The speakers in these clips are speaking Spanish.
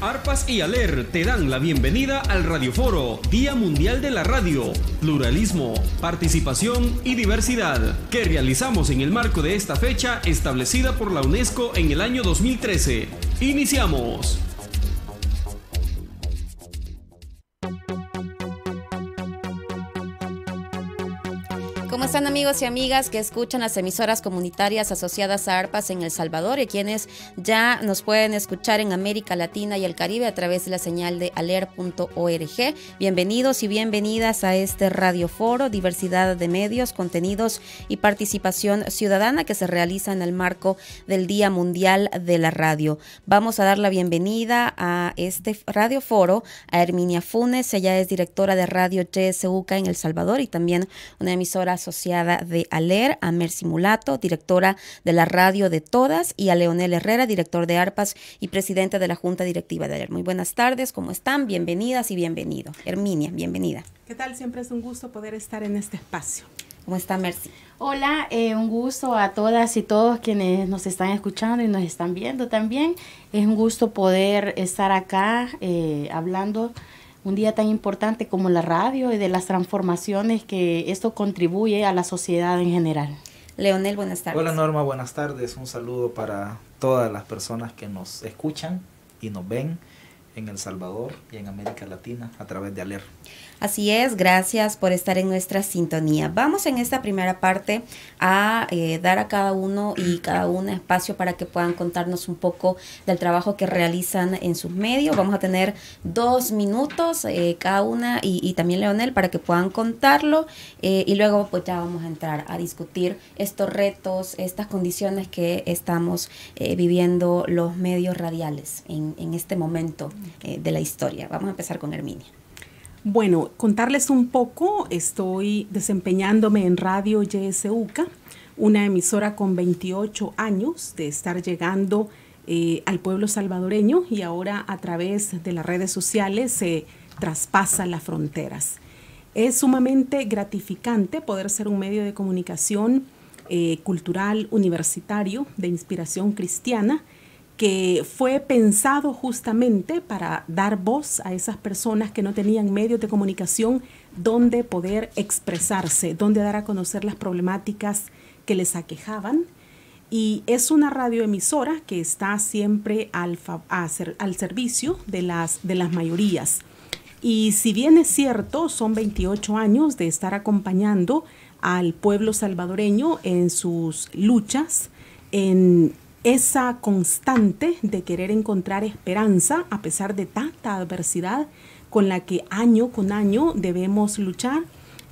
ARPAS y ALER te dan la bienvenida al Radioforo, Día Mundial de la Radio, Pluralismo, Participación y Diversidad, que realizamos en el marco de esta fecha establecida por la UNESCO en el año 2013. Iniciamos. amigos y amigas que escuchan las emisoras comunitarias asociadas a ARPAS en El Salvador y quienes ya nos pueden escuchar en América Latina y el Caribe a través de la señal de aler.org? Bienvenidos y bienvenidas a este radioforo Diversidad de Medios, Contenidos y Participación Ciudadana que se realiza en el marco del Día Mundial de la Radio. Vamos a dar la bienvenida a este radioforo a Herminia Funes, ella es directora de Radio CHSUCA en El Salvador y también una emisora asociada de ALER, a Mercy Mulato, directora de la radio de todas, y a Leonel Herrera, director de ARPAS y presidente de la Junta Directiva de ALER. Muy buenas tardes, ¿cómo están? Bienvenidas y bienvenido. Herminia, bienvenida. ¿Qué tal? Siempre es un gusto poder estar en este espacio. ¿Cómo está Mercy? Hola, eh, un gusto a todas y todos quienes nos están escuchando y nos están viendo también. Es un gusto poder estar acá eh, hablando un día tan importante como la radio y de las transformaciones que esto contribuye a la sociedad en general. Leonel, buenas tardes. Hola Norma, buenas tardes. Un saludo para todas las personas que nos escuchan y nos ven en El Salvador y en América Latina a través de ALER. Así es, gracias por estar en nuestra sintonía. Vamos en esta primera parte a eh, dar a cada uno y cada una espacio para que puedan contarnos un poco del trabajo que realizan en sus medios. Vamos a tener dos minutos eh, cada una y, también Leonel para que puedan contarlo eh, y luego pues ya vamos a entrar a discutir estos retos, estas condiciones que estamos viviendo los medios radiales en este momento de la historia. Vamos a empezar con Herminia. Bueno, contarles un poco, estoy desempeñándome en Radio YSUCA, una emisora con 28 años de estar llegando eh, al pueblo salvadoreño y ahora a través de las redes sociales se traspasan traspasa las fronteras. Es sumamente gratificante poder ser un medio de comunicación eh, cultural universitario de inspiración cristiana que fue pensado justamente para dar voz a esas personas que no tenían medios de comunicación donde poder expresarse, donde dar a conocer las problemáticas que les aquejaban. Y es una radioemisora que está siempre al, al servicio de las, de las mayorías. Y si bien es cierto, son 28 años de estar acompañando al pueblo salvadoreño en sus luchas, en esa constante de querer encontrar esperanza a pesar de tanta adversidad con la que año con año debemos luchar.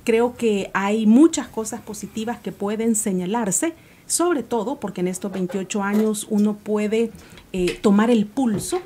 Creo que hay muchas cosas positivas que pueden señalarse, sobre todo porque en estos 28 años uno puede eh, tomar el pulso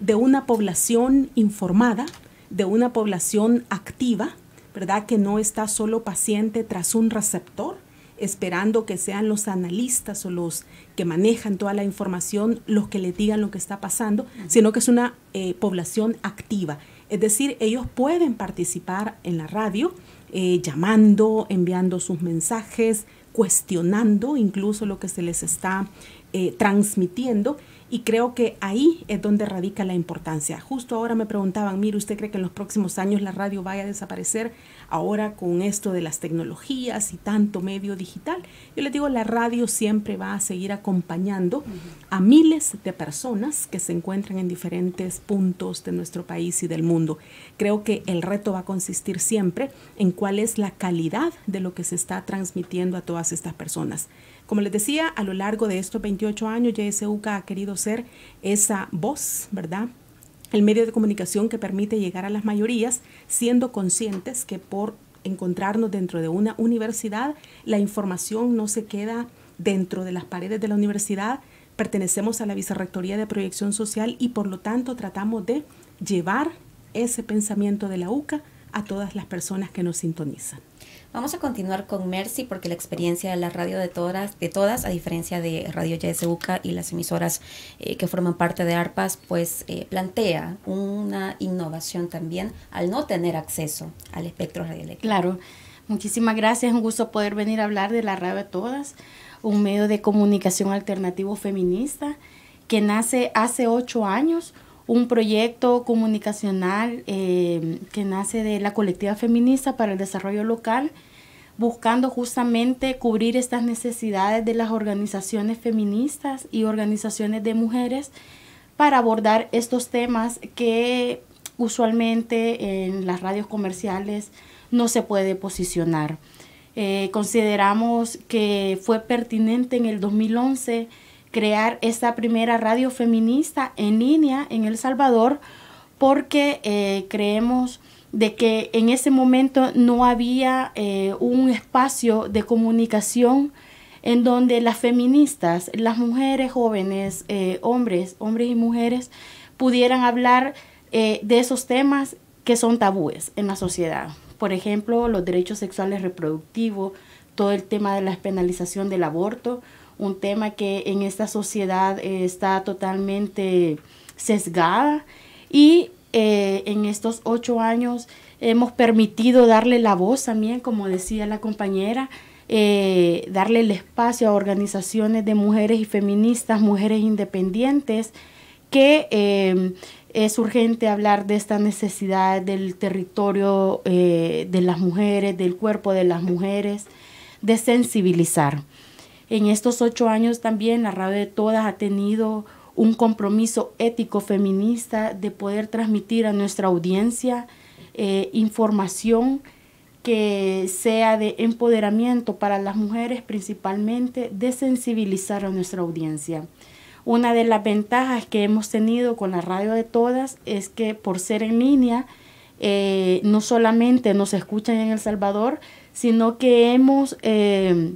de una población informada, de una población activa, ¿verdad? Que no está solo paciente tras un receptor, esperando que sean los analistas o los que manejan toda la información los que les digan lo que está pasando, sino que es una eh, población activa. Es decir, ellos pueden participar en la radio, eh, llamando, enviando sus mensajes, cuestionando incluso lo que se les está eh, transmitiendo y creo que ahí es donde radica la importancia. Justo ahora me preguntaban, mire, ¿usted cree que en los próximos años la radio vaya a desaparecer ahora con esto de las tecnologías y tanto medio digital? Yo le digo, la radio siempre va a seguir acompañando a miles de personas que se encuentran en diferentes puntos de nuestro país y del mundo. Creo que el reto va a consistir siempre en cuál es la calidad de lo que se está transmitiendo a todas estas personas. Como les decía, a lo largo de estos 28 años, JSUCA ha querido ser esa voz, ¿verdad? El medio de comunicación que permite llegar a las mayorías, siendo conscientes que por encontrarnos dentro de una universidad, la información no se queda dentro de las paredes de la universidad, pertenecemos a la Vicerrectoría de Proyección Social y por lo tanto tratamos de llevar ese pensamiento de la UCA a todas las personas que nos sintonizan. Vamos a continuar con Mercy porque la experiencia de la radio de todas, de todas a diferencia de Radio YSUCA y las emisoras eh, que forman parte de ARPAS, pues eh, plantea una innovación también al no tener acceso al espectro radioeléctrico. Claro, muchísimas gracias, un gusto poder venir a hablar de la radio de todas, un medio de comunicación alternativo feminista que nace hace ocho años un proyecto comunicacional eh, que nace de la colectiva feminista para el desarrollo local, buscando justamente cubrir estas necesidades de las organizaciones feministas y organizaciones de mujeres para abordar estos temas que usualmente en las radios comerciales no se puede posicionar. Eh, consideramos que fue pertinente en el 2011 crear esta primera radio feminista en línea en El Salvador porque eh, creemos de que en ese momento no había eh, un espacio de comunicación en donde las feministas, las mujeres jóvenes, eh, hombres, hombres y mujeres, pudieran hablar de esos temas que son tabúes en la sociedad. Por ejemplo, los derechos sexuales reproductivos, todo el tema de la penalización del aborto, un tema que en esta sociedad eh, está totalmente sesgada y eh, en estos ocho años hemos permitido darle la voz también, como decía la compañera, eh, darle el espacio a organizaciones de mujeres y feministas, mujeres independientes, que es urgente hablar de esta necesidad del territorio de las mujeres, del cuerpo de las mujeres, de sensibilizar. En estos ocho años también la radio de todas ha tenido un compromiso ético feminista de poder transmitir a nuestra audiencia eh, información que sea de empoderamiento para las mujeres principalmente, de sensibilizar a nuestra audiencia. Una de las ventajas que hemos tenido con la radio de todas es que por ser en línea, eh, no solamente nos escuchan en El Salvador, sino que hemos... Eh,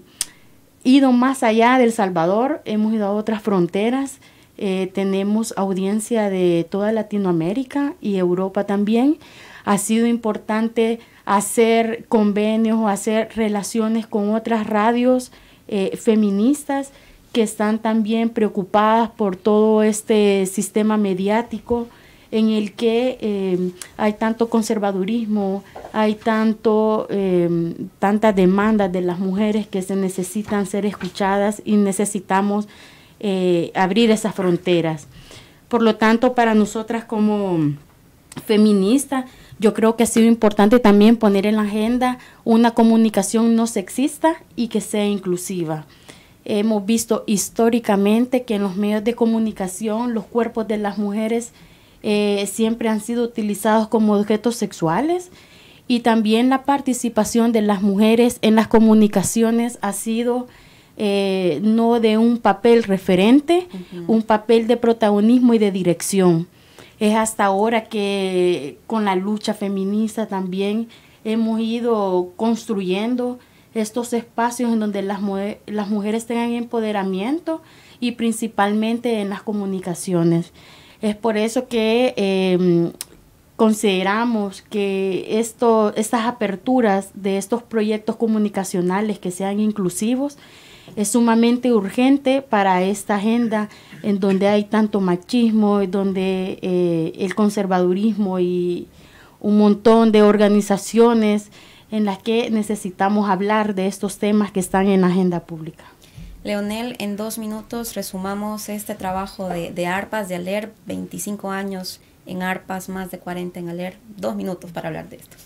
ido más allá del Salvador, hemos ido a otras fronteras, eh, tenemos audiencia de toda Latinoamérica y Europa también. Ha sido importante hacer convenios o hacer relaciones con otras radios eh, feministas que están también preocupadas por todo este sistema mediático en el que eh, hay tanto conservadurismo, hay tanto, eh, tantas demandas de las mujeres que se necesitan ser escuchadas y necesitamos eh, abrir esas fronteras. Por lo tanto, para nosotras como feministas, yo creo que ha sido importante también poner en la agenda una comunicación no sexista y que sea inclusiva. Hemos visto históricamente que en los medios de comunicación los cuerpos de las mujeres eh, siempre han sido utilizados como objetos sexuales y también la participación de las mujeres en las comunicaciones ha sido eh, no de un papel referente, un papel de protagonismo y de dirección. Es hasta ahora que con la lucha feminista también hemos ido construyendo estos espacios en donde las mujeres tengan empoderamiento y principalmente en las comunicaciones. Es por eso que em, consideramos que estas aperturas de estos proyectos comunicacionales que sean inclusivos es sumamente urgente para esta agenda en donde hay tanto machismo, en donde eh, el conservadurismo y un montón de organizaciones en las que necesitamos hablar de estos temas que están en la agenda pública. Leonel, en dos minutos resumamos este trabajo de, ARPAS, de ALER, 25 años en ARPAS, más de 40 en ALER, dos minutos para hablar de esto.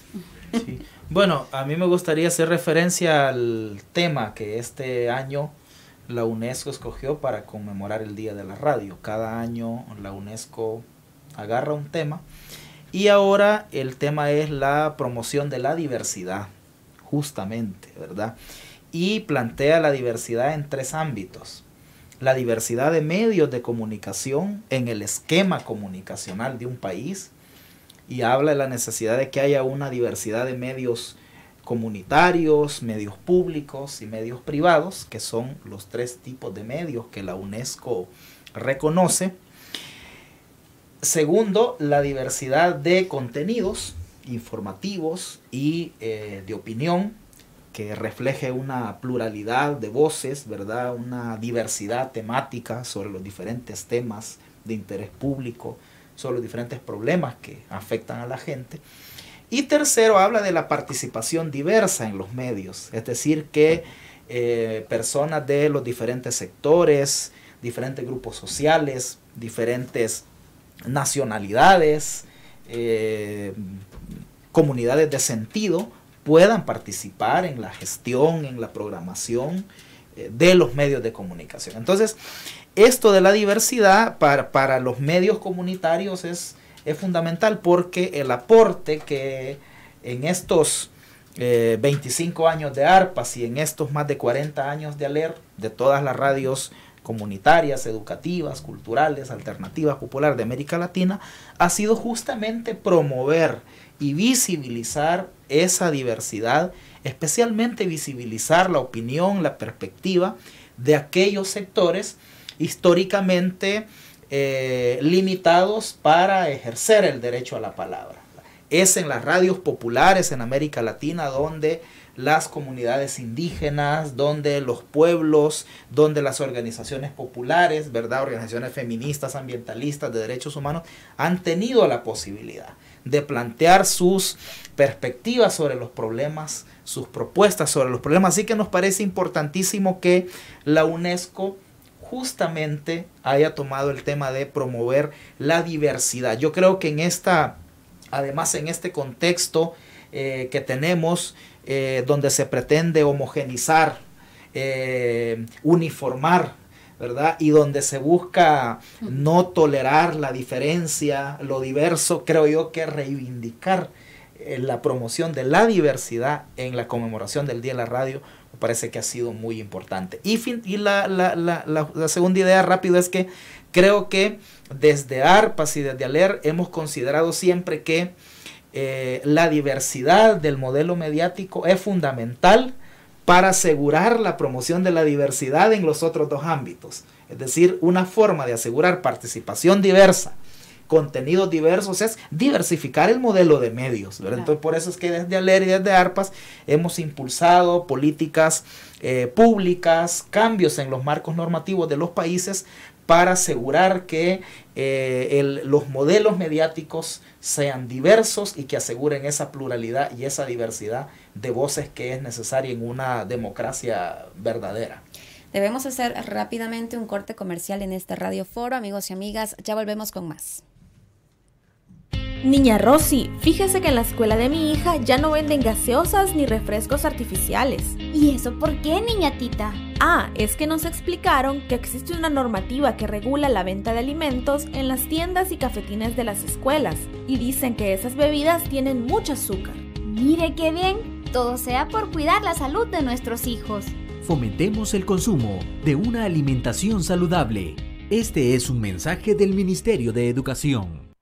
Bueno, a mí me gustaría hacer referencia al tema que este año la UNESCO escogió para conmemorar el Día de la Radio. Cada año la UNESCO agarra un tema y ahora el tema es la promoción de la diversidad, justamente, ¿verdad? y plantea la diversidad en tres ámbitos. La diversidad de medios de comunicación en el esquema comunicacional de un país y habla de la necesidad de que haya una diversidad de medios comunitarios, medios públicos y medios privados, que son los tres tipos de medios que la UNESCO reconoce. Segundo, la diversidad de contenidos informativos y eh, de opinión que refleje una pluralidad de voces, ¿verdad? Una diversidad temática sobre los diferentes temas de interés público, sobre los diferentes problemas que afectan a la gente. Y tercero, habla de la participación diversa en los medios, es decir, que eh, personas de los diferentes sectores, diferentes grupos sociales, diferentes nacionalidades, eh, comunidades de sentido, puedan participar en la gestión, en la programación eh, de los medios de comunicación. Entonces, esto de la diversidad para, los medios comunitarios es, es, fundamental porque el aporte que en estos 25 eh, años de ARPAS y en estos más de 40 años de ALER, de todas las radios comunitarias, educativas, culturales, alternativas, populares de América Latina, ha sido justamente promover y visibilizar esa diversidad, especialmente visibilizar la opinión, la perspectiva de aquellos sectores históricamente eh, limitados para ejercer el derecho a la palabra. Es en las radios populares en América Latina donde las comunidades indígenas, donde los pueblos, donde las organizaciones populares, ¿verdad? Organizaciones feministas, ambientalistas, de derechos humanos, han tenido la posibilidad de plantear sus perspectivas sobre los problemas, sus propuestas sobre los problemas. Así que nos parece importantísimo que la UNESCO justamente haya tomado el tema de promover la diversidad. Yo creo que en esta, además en este contexto eh, que tenemos, eh, donde se pretende homogenizar, eh, uniformar y donde se busca no tolerar la diferencia, lo diverso, creo yo que reivindicar eh, la promoción de la diversidad en la conmemoración del Día de la Radio me parece que ha sido muy importante. Y, la, segunda idea rápido es que creo que desde ARPAS y desde ALER hemos considerado siempre que eh, la diversidad del modelo mediático es fundamental para asegurar la promoción de la diversidad en los otros dos ámbitos. Es decir, una forma de asegurar participación diversa, contenidos diversos, es diversificar el modelo de medios. Entonces, por eso es que desde ALER y desde ARPAS hemos impulsado políticas eh, públicas, cambios en los marcos normativos de los países para asegurar que eh, los modelos mediáticos sean diversos y que aseguren esa pluralidad y esa diversidad de voces que es necesaria en una democracia verdadera. Debemos hacer rápidamente un corte comercial en este Radio Foro, amigos y amigas, ya volvemos con más. Niña Rosy, fíjese que en la escuela de mi hija ya no venden gaseosas ni refrescos artificiales. ¿Y eso por qué, niña Ah, es que nos explicaron que existe una normativa que regula la venta de alimentos en las tiendas y cafetines de las escuelas, y dicen que esas bebidas tienen mucho azúcar. Mire qué bien, todo sea por cuidar la salud de nuestros hijos. Fomentemos el consumo de una alimentación saludable. Este es un mensaje del Ministerio de Educación.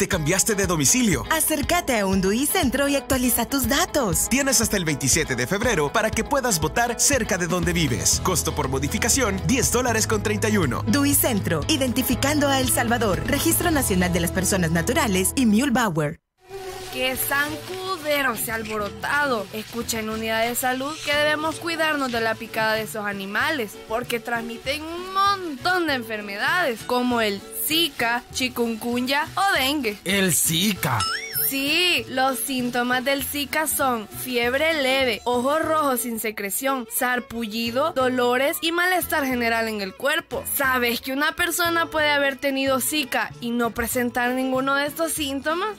¿Te cambiaste de domicilio? Acércate a un Dui Centro y actualiza tus datos. Tienes hasta el 27 de febrero para que puedas votar cerca de donde vives. Costo por modificación, 10 dólares con 31. Dui Centro, identificando a El Salvador, Registro Nacional de las Personas Naturales y Bauer. ¡Qué zancudero se ha alborotado! Escucha en Unidad de Salud que debemos cuidarnos de la picada de esos animales, porque transmiten un montón de enfermedades como el Zika, chikungunya o dengue. El Zika. Sí, los síntomas del Zika son fiebre leve, ojos rojos sin secreción, sarpullido, dolores y malestar general en el cuerpo. ¿Sabes que una persona puede haber tenido Zika y no presentar ninguno de estos síntomas?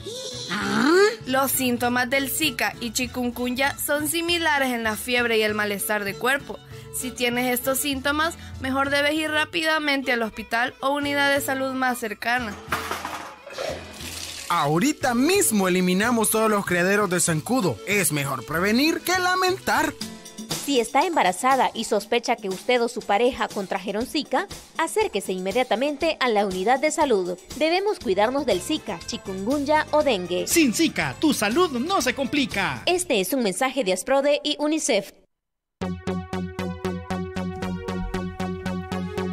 ¿Ah? Los síntomas del Zika y chikungunya son similares en la fiebre y el malestar de cuerpo. Si tienes estos síntomas, mejor debes ir rápidamente al hospital o unidad de salud más cercana. Ahorita mismo eliminamos todos los criaderos de zancudo. Es mejor prevenir que lamentar. Si está embarazada y sospecha que usted o su pareja contrajeron Zika, acérquese inmediatamente a la unidad de salud. Debemos cuidarnos del Zika, chikungunya o dengue. Sin Zika, tu salud no se complica. Este es un mensaje de Asprode y UNICEF.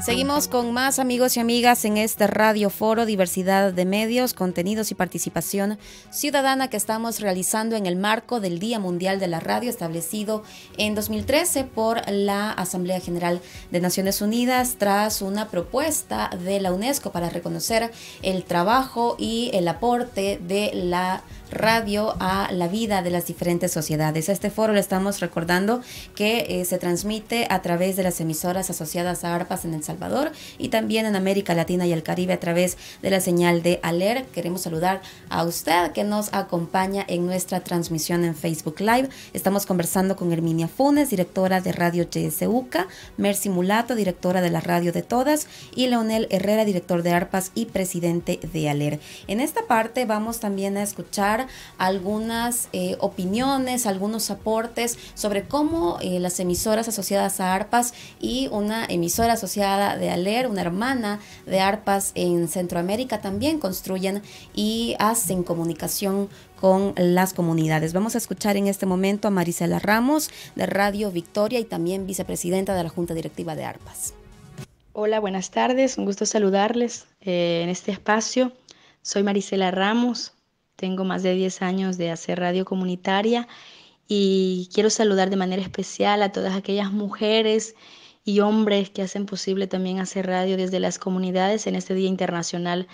Seguimos con más amigos y amigas en este Radio Foro Diversidad de Medios, Contenidos y Participación Ciudadana que estamos realizando en el marco del Día Mundial de la Radio establecido en 2013 por la Asamblea General de Naciones Unidas tras una propuesta de la UNESCO para reconocer el trabajo y el aporte de la radio a la vida de las diferentes sociedades. A este foro le estamos recordando que eh, se transmite a través de las emisoras asociadas a ARPAS en El Salvador y también en América Latina y el Caribe a través de la señal de ALER. Queremos saludar a usted que nos acompaña en nuestra transmisión en Facebook Live. Estamos conversando con Herminia Funes, directora de Radio GSUCA, Mercy Mulato, directora de la Radio de Todas y Leonel Herrera, director de ARPAS y presidente de ALER. En esta parte vamos también a escuchar algunas eh, opiniones, algunos aportes sobre cómo eh, las emisoras asociadas a ARPAS y una emisora asociada de ALER, una hermana de ARPAS en Centroamérica, también construyen y hacen comunicación con las comunidades. Vamos a escuchar en este momento a Marisela Ramos de Radio Victoria y también vicepresidenta de la Junta Directiva de ARPAS. Hola, buenas tardes, un gusto saludarles eh, en este espacio. Soy Marisela Ramos, tengo más de 10 años de hacer radio comunitaria y quiero saludar de manera especial a todas aquellas mujeres y hombres que hacen posible también hacer radio desde las comunidades en este Día Internacional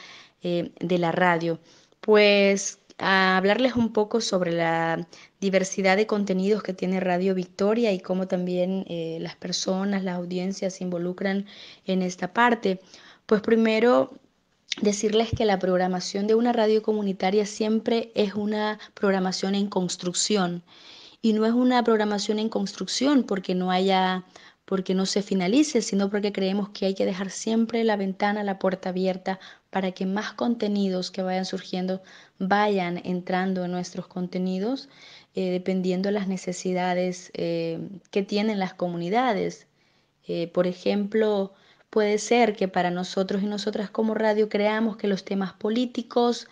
eh, de la Radio. Pues a hablarles un poco sobre la diversidad de contenidos que tiene Radio Victoria y cómo también eh, las personas, las audiencias se involucran en esta parte. Pues primero decirles que la programación de una radio comunitaria siempre es una programación en construcción y no es una programación en construcción porque no haya porque no se finalice, sino porque creemos que hay que dejar siempre la ventana, la puerta abierta para que más contenidos que vayan surgiendo vayan entrando en nuestros contenidos, eh, dependiendo de las necesidades eh, que tienen las comunidades. Eh, por ejemplo, Puede ser que para nosotros y nosotras como radio creamos que los temas políticos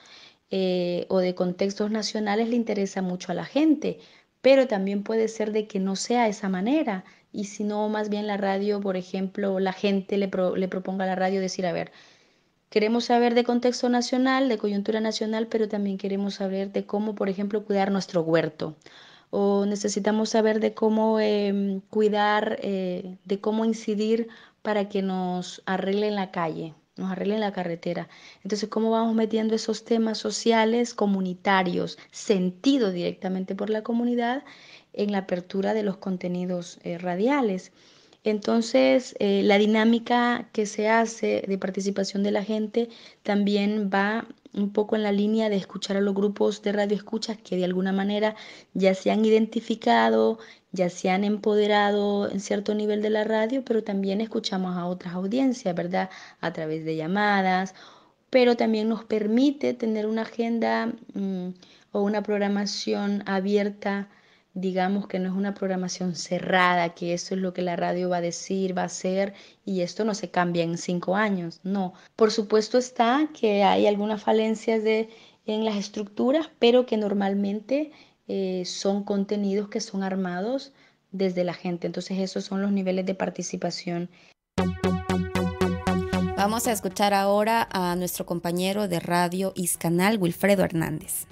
eh, o de contextos nacionales le interesa mucho a la gente, pero también puede ser de que no sea esa manera y si no, más bien la radio, por ejemplo, la gente le, proponga a la radio decir, a ver, queremos saber de contexto nacional, de coyuntura nacional, pero también queremos saber de cómo, por ejemplo, cuidar nuestro huerto o necesitamos saber de cómo em, cuidar, eh, de cómo incidir para que nos arreglen la calle, nos arreglen la carretera. Entonces, ¿cómo vamos metiendo esos temas sociales, comunitarios, sentido directamente por la comunidad en la apertura de los contenidos eh, radiales? Entonces, eh, la dinámica que se hace de participación de la gente también va un poco en la línea de escuchar a los grupos de radioescuchas que de alguna manera ya se han identificado, ya se han empoderado en cierto nivel de la radio, pero también escuchamos a otras audiencias, ¿verdad? A través de llamadas, pero también nos permite tener una agenda mm, o una programación abierta, digamos que no es una programación cerrada, que eso es lo que la radio va a decir, va a hacer, y esto no se cambia en cinco años, no. Por supuesto está que hay algunas falencias de, en las estructuras, pero que normalmente eh, son contenidos que son armados desde la gente. Entonces esos son los niveles de participación. Vamos a escuchar ahora a nuestro compañero de radio Iscanal, Wilfredo Hernández.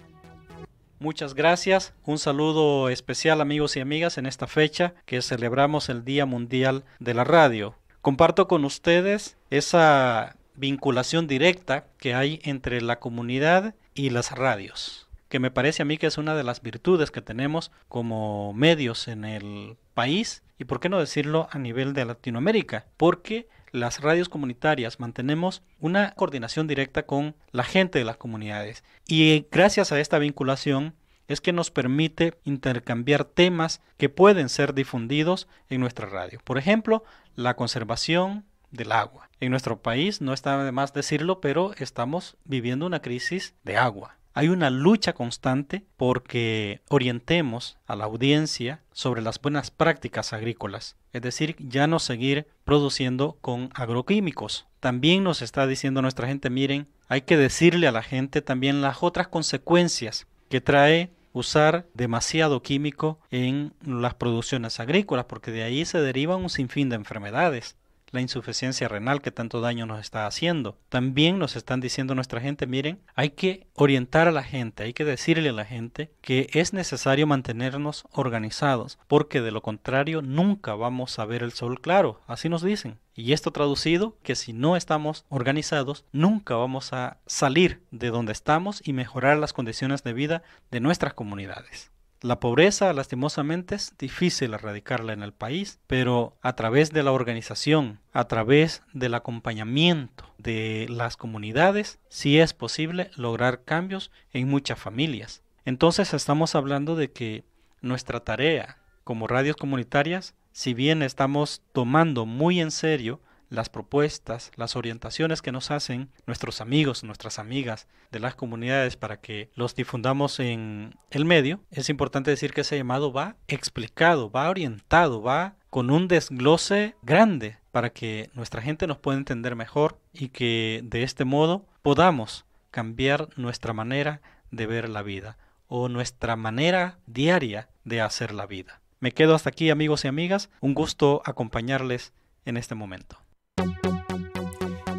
Muchas gracias. Un saludo especial amigos y amigas en esta fecha que celebramos el Día Mundial de la Radio. Comparto con ustedes esa vinculación directa que hay entre la comunidad y las radios que me parece a mí que es una de las virtudes que tenemos como medios en el país y por qué no decirlo a nivel de Latinoamérica, porque las radios comunitarias mantenemos una coordinación directa con la gente de las comunidades y gracias a esta vinculación es que nos permite intercambiar temas que pueden ser difundidos en nuestra radio. Por ejemplo, la conservación del agua. En nuestro país, no está de más decirlo, pero estamos viviendo una crisis de agua. Hay una lucha constante porque orientemos a la audiencia sobre las buenas prácticas agrícolas, es decir, ya no seguir produciendo con agroquímicos. También nos está diciendo nuestra gente, miren, hay que decirle a la gente también las otras consecuencias que trae usar demasiado químico en las producciones agrícolas, porque de ahí se derivan un sinfín de enfermedades la insuficiencia renal que tanto daño nos está haciendo. También nos están diciendo nuestra gente, miren, hay que orientar a la gente, hay que decirle a la gente que es necesario mantenernos organizados, porque de lo contrario nunca vamos a ver el sol claro, así nos dicen. Y esto traducido, que si no estamos organizados, nunca vamos a salir de donde estamos y mejorar las condiciones de vida de nuestras comunidades. La pobreza, lastimosamente, es difícil erradicarla en el país, pero a través de la organización, a través del acompañamiento de las comunidades, sí es posible lograr cambios en muchas familias. Entonces estamos hablando de que nuestra tarea como radios comunitarias, si bien estamos tomando muy en serio las propuestas, las orientaciones que nos hacen nuestros amigos, nuestras amigas de las comunidades para que los difundamos en el medio, es importante decir que ese llamado va explicado, va orientado, va con un desglose grande para que nuestra gente nos pueda entender mejor y que de este modo podamos cambiar nuestra manera de ver la vida o nuestra manera diaria de hacer la vida. Me quedo hasta aquí amigos y amigas, un gusto acompañarles en este momento.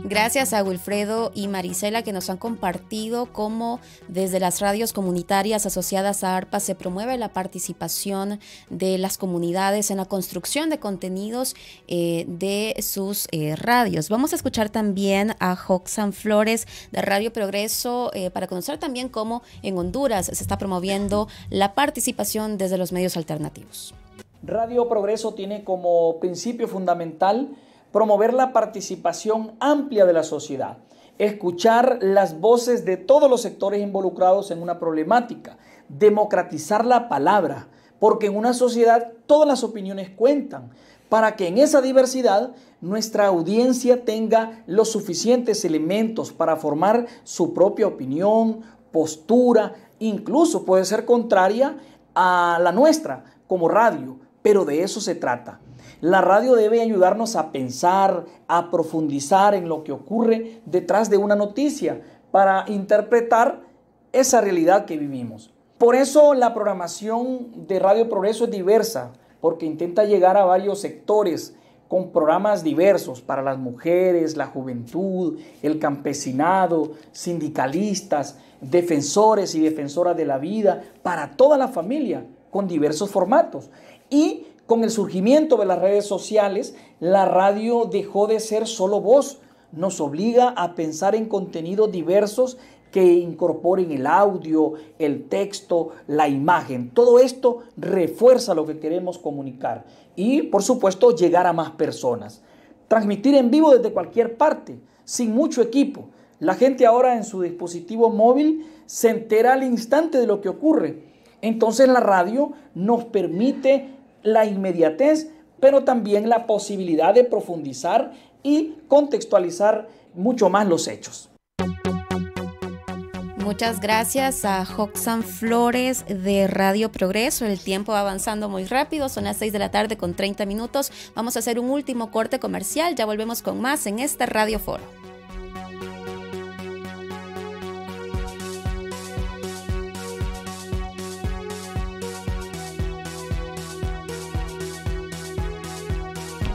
Gracias a Wilfredo y Marisela que nos han compartido cómo desde las radios comunitarias asociadas a ARPA se promueve la participación de las comunidades en la construcción de contenidos eh, de sus eh, radios. Vamos a escuchar también a Hoxan Flores de Radio Progreso eh, para conocer también cómo en Honduras se está promoviendo la participación desde los medios alternativos. Radio Progreso tiene como principio fundamental promover la participación amplia de la sociedad, escuchar las voces de todos los sectores involucrados en una problemática, democratizar la palabra, porque en una sociedad todas las opiniones cuentan, para que en esa diversidad nuestra audiencia tenga los suficientes elementos para formar su propia opinión, postura, incluso puede ser contraria a la nuestra como radio, pero de eso se trata. La radio debe ayudarnos a pensar, a profundizar en lo que ocurre detrás de una noticia para interpretar esa realidad que vivimos. Por eso la programación de Radio Progreso es diversa, porque intenta llegar a varios sectores con programas diversos para las mujeres, la juventud, el campesinado, sindicalistas, defensores y defensoras de la vida, para toda la familia, con diversos formatos. Y con el surgimiento de las redes sociales, la radio dejó de ser solo voz. Nos obliga a pensar en contenidos diversos que incorporen el audio, el texto, la imagen. Todo esto refuerza lo que queremos comunicar y, por supuesto, llegar a más personas. Transmitir en vivo desde cualquier parte, sin mucho equipo. La gente ahora en su dispositivo móvil se entera al instante de lo que ocurre. Entonces la radio nos permite la inmediatez, pero también la posibilidad de profundizar y contextualizar mucho más los hechos. Muchas gracias a Joxan Flores de Radio Progreso. El tiempo va avanzando muy rápido, son las 6 de la tarde con 30 minutos. Vamos a hacer un último corte comercial, ya volvemos con más en este Radio Foro.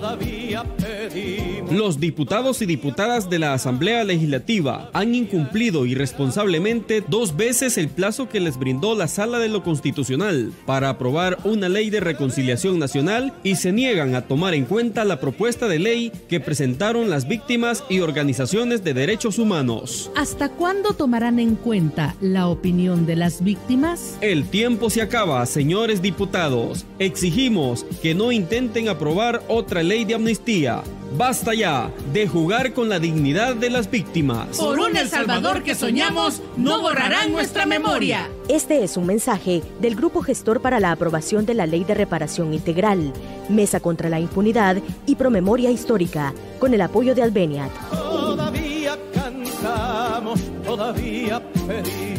todavía pedimos. Los diputados y diputadas de la Asamblea Legislativa han incumplido irresponsablemente dos veces el plazo que les brindó la Sala de lo Constitucional para aprobar una ley de reconciliación nacional y se niegan a tomar en cuenta la propuesta de ley que presentaron las víctimas y organizaciones de derechos humanos. ¿Hasta cuándo tomarán en cuenta la opinión de las víctimas? El tiempo se acaba, señores diputados. Exigimos que no intenten aprobar otra ley de amnistía. Basta ya de jugar con la dignidad de las víctimas. Por un El Salvador que soñamos, no borrarán nuestra memoria. Este es un mensaje del Grupo Gestor para la Aprobación de la Ley de Reparación Integral, Mesa contra la Impunidad y Promemoria Histórica, con el apoyo de Albeniat. Todavía cantamos, todavía pedimos.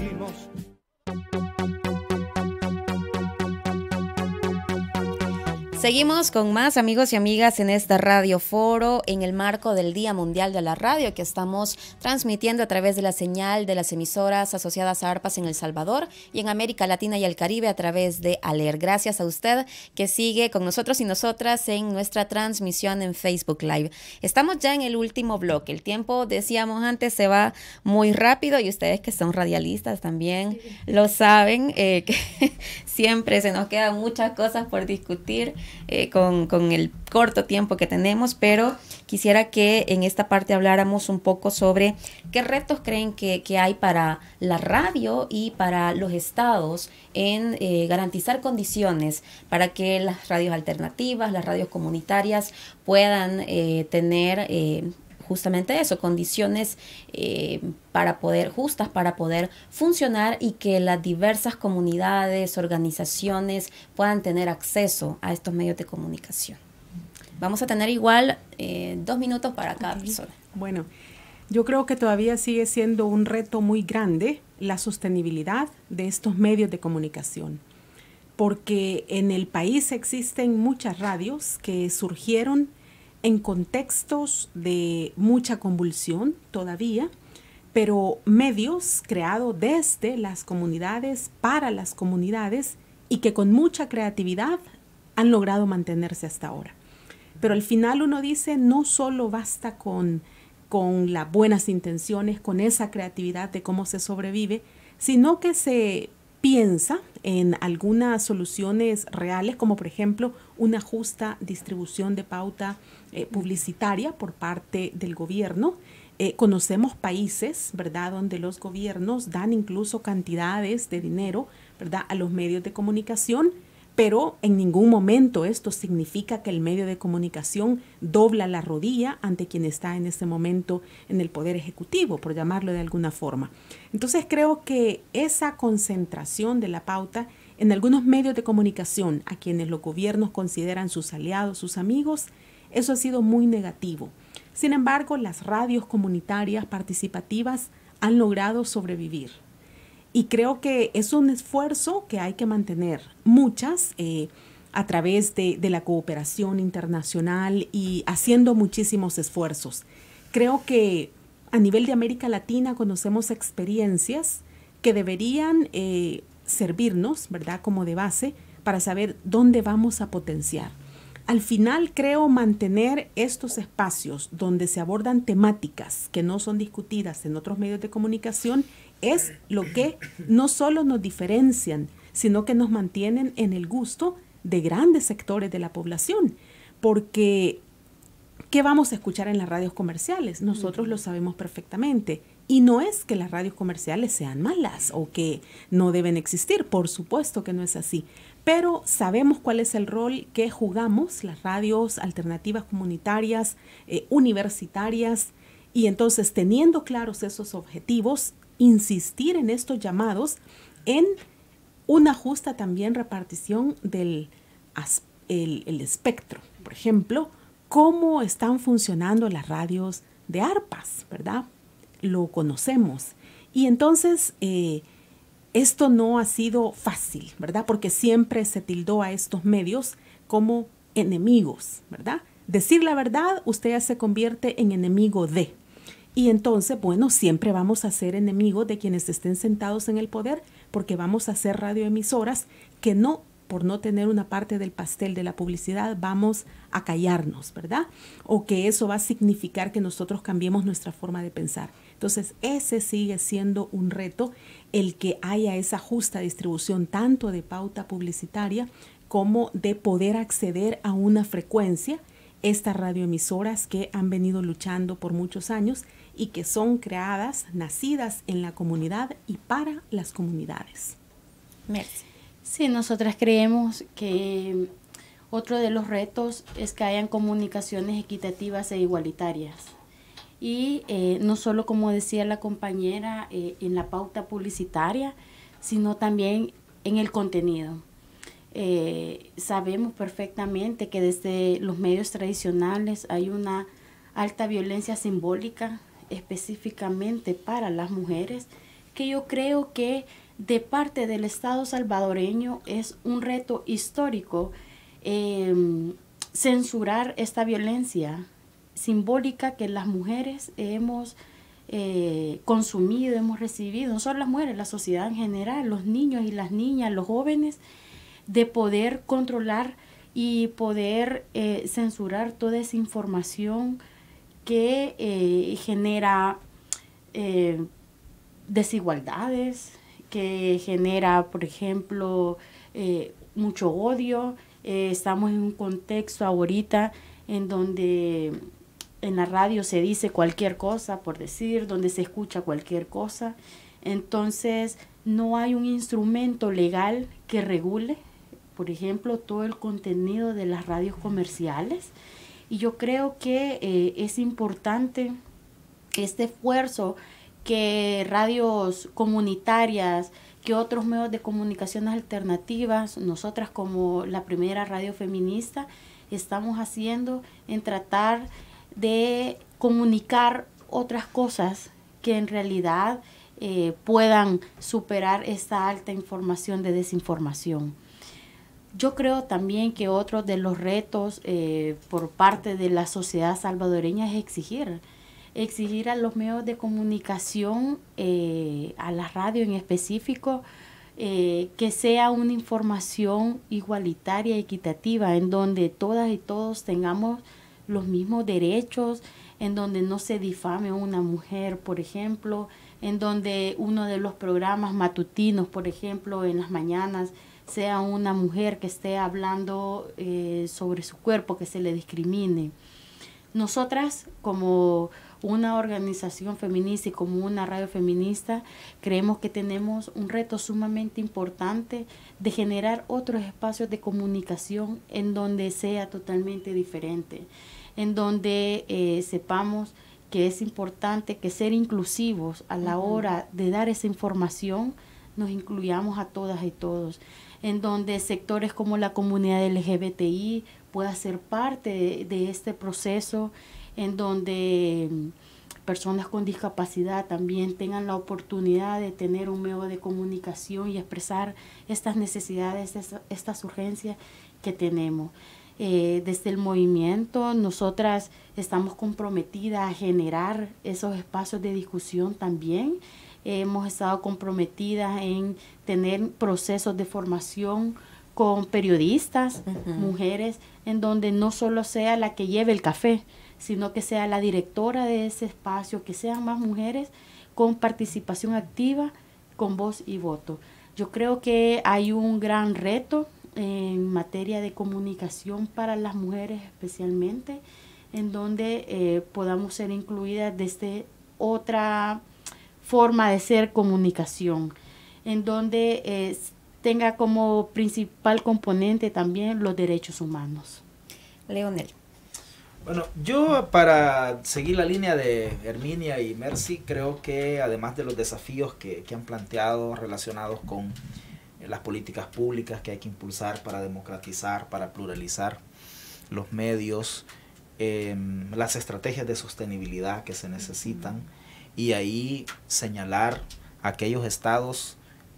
Seguimos con más amigos y amigas en esta radio foro en el marco del Día Mundial de la Radio que estamos transmitiendo a través de la señal de las emisoras asociadas a ARPAS en El Salvador y en América Latina y el Caribe a través de ALER. Gracias a usted que sigue con nosotros y nosotras en nuestra transmisión en Facebook Live. Estamos ya en el último bloque. El tiempo, decíamos antes, se va muy rápido y ustedes que son radialistas también lo saben, eh, que siempre se nos quedan muchas cosas por discutir. Eh, con, con, el corto tiempo que tenemos, pero quisiera que en esta parte habláramos un poco sobre qué retos creen que, hay para la radio y para los estados en eh, garantizar condiciones para que las radios alternativas, las radios comunitarias puedan eh, tener eh, justamente eso, condiciones eh, para poder, justas para poder funcionar y que las diversas comunidades, organizaciones puedan tener acceso a estos medios de comunicación. Vamos a tener igual eh, dos minutos para cada persona. Bueno, yo creo que todavía sigue siendo un reto muy grande la sostenibilidad de estos medios de comunicación porque en el país existen muchas radios que surgieron en contextos de mucha convulsión todavía, pero medios creados desde las comunidades, para las comunidades y que con mucha creatividad han logrado mantenerse hasta ahora. Pero al final uno dice, no solo basta con, con las buenas intenciones, con esa creatividad de cómo se sobrevive, sino que se piensa en algunas soluciones reales, como por ejemplo una justa distribución de pauta eh, publicitaria por parte del gobierno. Eh, conocemos países, ¿verdad?, donde los gobiernos dan incluso cantidades de dinero, ¿verdad?, a los medios de comunicación, pero en ningún momento esto significa que el medio de comunicación dobla la rodilla ante quien está en ese momento en el poder ejecutivo, por llamarlo de alguna forma. Entonces creo que esa concentración de la pauta en algunos medios de comunicación, a quienes los gobiernos consideran sus aliados, sus amigos, eso ha sido muy negativo. Sin embargo, las radios comunitarias participativas han logrado sobrevivir. Y creo que es un esfuerzo que hay que mantener. Muchas, eh, a través de, la cooperación internacional y haciendo muchísimos esfuerzos. Creo que a nivel de América Latina conocemos experiencias que deberían eh, servirnos, ¿verdad? Como de base para saber dónde vamos a potenciar. Al final creo mantener estos espacios donde se abordan temáticas que no son discutidas en otros medios de comunicación es lo que no solo nos diferencian, sino que nos mantienen en el gusto de grandes sectores de la población. Porque, ¿qué vamos a escuchar en las radios comerciales? Nosotros lo sabemos perfectamente y no es que las radios comerciales sean malas o que no deben existir, por supuesto que no es así, pero sabemos cuál es el rol que jugamos las radios alternativas comunitarias, eh, universitarias, y entonces teniendo claros esos objetivos, insistir en estos llamados en una justa también repartición del espectro. Por ejemplo, cómo están funcionando las radios de ARPAS, ¿verdad? lo conocemos. Y entonces eh, esto no ha sido fácil, ¿verdad? Porque siempre se tildó a estos medios como enemigos, ¿verdad? Decir la verdad, usted ya se convierte en enemigo de. Y entonces, bueno, siempre vamos a ser enemigos de quienes estén sentados en el poder, porque vamos a ser radioemisoras que no, por no tener una parte del pastel de la publicidad, vamos a callarnos, ¿verdad? O que eso va a significar que nosotros cambiemos nuestra forma de pensar. Entonces, ese sigue siendo un reto, el que haya esa justa distribución tanto de pauta publicitaria como de poder acceder a una frecuencia, estas radioemisoras que han venido luchando por muchos años y que son creadas, nacidas en la comunidad y para las comunidades. Merci. Sí, nosotras creemos que otro de los retos es que hayan comunicaciones equitativas e igualitarias y eh, no solo como decía la compañera eh, en la pauta publicitaria, sino también en el contenido. Eh, sabemos perfectamente que desde los medios tradicionales hay una alta violencia simbólica específicamente para las mujeres, que yo creo que de parte del Estado salvadoreño es un reto histórico censurar esta violencia, simbólica que las mujeres hemos eh, consumido, hemos recibido, no solo las mujeres, la sociedad en general, los niños y las niñas, los jóvenes, de poder controlar y poder eh, censurar toda esa información que eh, genera desigualdades, que genera, por ejemplo, mucho odio. estamos en un contexto ahorita en donde en la radio se dice cualquier cosa, por decir, donde se escucha cualquier cosa. Entonces, no hay un instrumento legal que regule, por ejemplo, todo el contenido de las radios comerciales. Y yo creo que eh, es importante este esfuerzo que radios comunitarias, que otros medios de comunicación alternativas, nosotras como la primera radio feminista, estamos haciendo en tratar de comunicar otras cosas que en realidad eh, puedan superar esta alta información de desinformación. Yo creo también que otro de los retos eh, por parte de la sociedad salvadoreña es exigir, exigir a los medios de comunicación, eh, a la radio en específico, que sea una información igualitaria, equitativa, en donde todas y todos tengamos los mismos derechos, en donde no se difame una mujer, por ejemplo, en donde uno de los programas matutinos, por ejemplo, en las mañanas, sea una mujer que esté hablando eh, sobre su cuerpo, que se le discrimine. Nosotras como una organización feminista y como una radio feminista, creemos que tenemos un reto sumamente importante de generar otros espacios de comunicación en donde sea totalmente diferente, en donde eh, sepamos que es importante que ser inclusivos a la hora de dar esa información, nos incluyamos a todas y todos, en donde sectores como la comunidad LGBTI pueda ser parte de este proceso en donde mm, personas con discapacidad también tengan la oportunidad de tener un medio de comunicación y expresar estas necesidades, estas urgencias que tenemos. Eh, desde el movimiento, nosotras estamos comprometidas a generar esos espacios de discusión también. hemos estado comprometidas en tener procesos de formación con periodistas, mujeres, en donde no solo sea la que lleve el café, sino que sea la directora de ese espacio, que sean más mujeres con participación activa, con voz y voto. Yo creo que hay un gran reto en materia de comunicación para las mujeres especialmente, en donde eh, podamos ser incluidas desde otra forma de ser comunicación, en donde eh, tenga como principal componente también los derechos humanos. Leonel. Bueno, yo para seguir la línea de Herminia y Mercy, creo que además de los desafíos que, han planteado relacionados con eh, las políticas públicas que hay que impulsar para democratizar, para pluralizar los medios, em, las estrategias de sostenibilidad que se necesitan y ahí señalar aquellos estados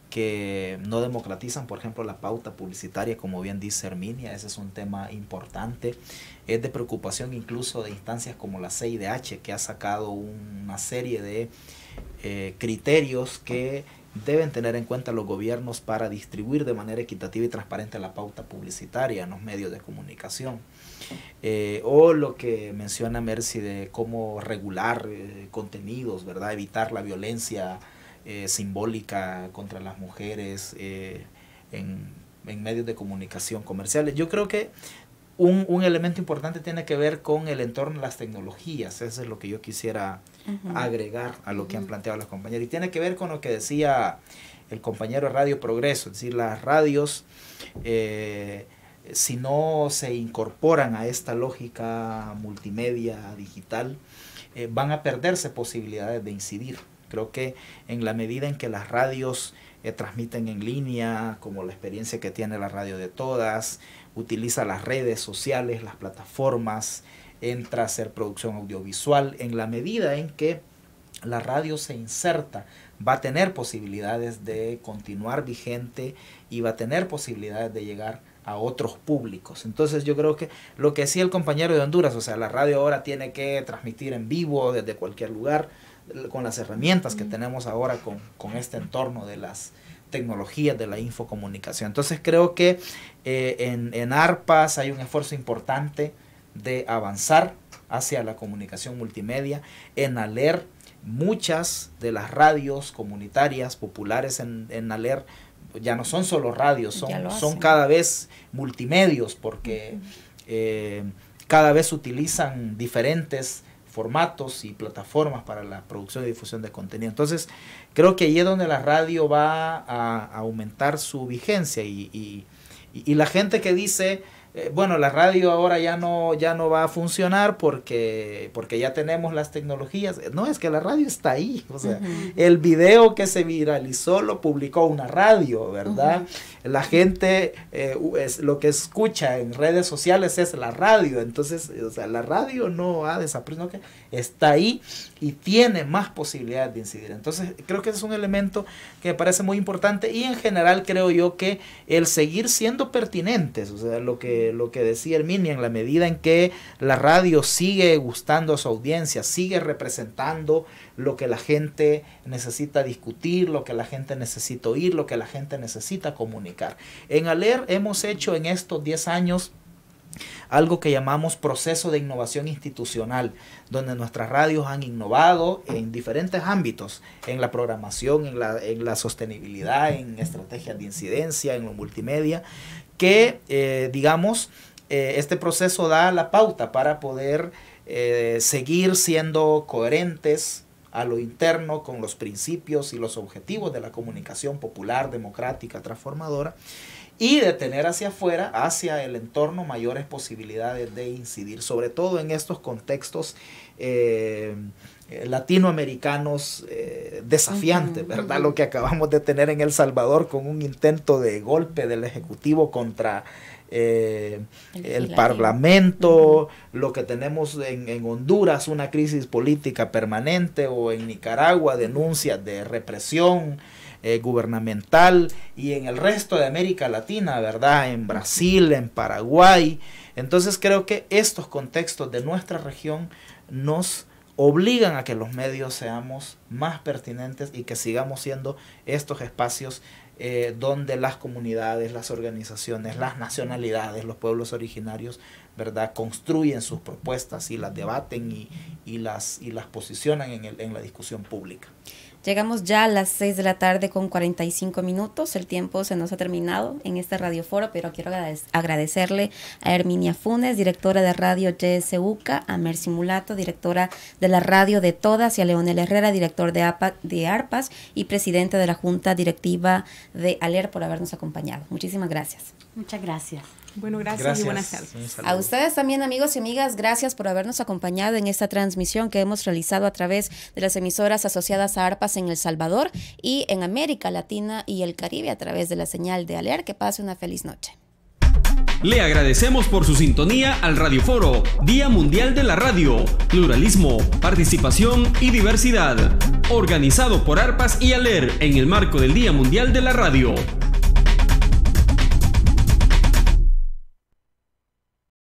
que no democratizan, por ejemplo, la pauta publicitaria, como bien dice Herminia, ese es un tema importante es de preocupación incluso de instancias como la CIDH, que ha sacado una serie de eh, criterios que deben tener en cuenta los gobiernos para distribuir de manera equitativa y transparente la pauta publicitaria en los medios de comunicación. Eh, o lo que menciona Mercy de cómo regular eh, contenidos, ¿verdad? Evitar la violencia simbólica contra las mujeres en, en medios de comunicación comerciales. Yo creo que un, elemento importante tiene que ver con el entorno, de las tecnologías, eso es lo que yo quisiera agregar a lo que han planteado las compañeras. Y tiene que ver con lo que decía el compañero Radio Progreso, es decir, las radios, eh, si no se incorporan a esta lógica multimedia digital, eh, van a perderse posibilidades de incidir. Creo que en la medida en que las radios eh, transmiten en línea, como la experiencia que tiene la radio de todas, utiliza las redes sociales, las plataformas, entra a hacer producción audiovisual, en la medida en que la radio se inserta, va a tener posibilidades de continuar vigente y va a tener posibilidades de llegar a otros públicos. Entonces yo creo que lo que decía el compañero de Honduras, o sea, la radio ahora tiene que transmitir en vivo desde cualquier lugar, con las herramientas que tenemos ahora con, con este entorno de las, tecnologías de la infocomunicación. Entonces creo que eh, en, ARPAS hay un esfuerzo importante de avanzar hacia la comunicación multimedia, en ALER muchas de las radios comunitarias populares en, ALER ya no son solo radios, son, cada vez multimedios porque eh, cada vez utilizan diferentes formatos y plataformas para la producción y difusión de contenido. Entonces, creo que ahí es donde la radio va a, aumentar su vigencia y, la gente que dice, eh, bueno, la radio ahora ya no, ya no va a funcionar porque, porque ya tenemos las tecnologías. No, es que la radio está ahí. O sea, el video que se viralizó lo publicó una radio, ¿verdad? La gente eh, lo que escucha en redes sociales es la radio. Entonces, o sea, la radio no ha desaparecido. No, está ahí y tiene más posibilidades de incidir. Entonces creo que ese es un elemento que me parece muy importante y en general creo yo que el seguir siendo pertinentes, o sea, lo que, lo que decía Herminia, en la medida en que la radio sigue gustando a su audiencia, sigue representando lo que la gente necesita discutir, lo que la gente necesita oír, lo que la gente necesita comunicar. En ALER hemos hecho en estos 10 años algo que llamamos proceso de innovación institucional, donde nuestras radios han innovado en diferentes ámbitos, en la programación, en la, en la sostenibilidad, en estrategias de incidencia, en lo multimedia, que eh, digamos, eh, este proceso da la pauta para poder eh, seguir siendo coherentes a lo interno con los principios y los objetivos de la comunicación popular, democrática, transformadora y de tener hacia afuera, hacia el entorno, mayores posibilidades de incidir, sobre todo en estos contextos eh, eh, latinoamericanos eh, desafiantes, ¿verdad? Lo que acabamos de tener en El Salvador con un intento de golpe del Ejecutivo contra... el, Parlamento, lo que tenemos en, en, Honduras, una crisis política permanente, o en Nicaragua, denuncias de represión, eh, gubernamental y en el resto de América Latina, ¿verdad? En Brasil, en Paraguay. Entonces creo que estos contextos de nuestra región nos obligan a que los medios seamos más pertinentes y que sigamos siendo estos espacios eh, donde las comunidades, las organizaciones, las nacionalidades, los pueblos originarios, ¿verdad?, construyen sus propuestas y las debaten y, las, y las posicionan en, en la discusión pública. Llegamos ya a las 6 de la tarde con 45 minutos. El tiempo se nos ha terminado en este radioforo, pero quiero agradecerle a Herminia Funes, directora de Radio YSUCA, a Mercy Mulato, directora de la Radio de Todas, y a Leonel Herrera, director de, de ARPAS y presidente de la Junta Directiva de ALER por habernos acompañado. Muchísimas gracias. Muchas gracias. Bueno, gracias, y buenas tardes. A ustedes también, amigos y amigas, gracias por habernos acompañado en esta transmisión que hemos realizado a través de las emisoras asociadas a ARPAS en El Salvador y en América Latina y el Caribe a través de la señal de Aler. Que pase una feliz noche. Le agradecemos por su sintonía al Radio Foro Día Mundial de la Radio, Pluralismo, Participación y Diversidad, organizado por ARPAS y ALER en el marco del Día Mundial de la Radio.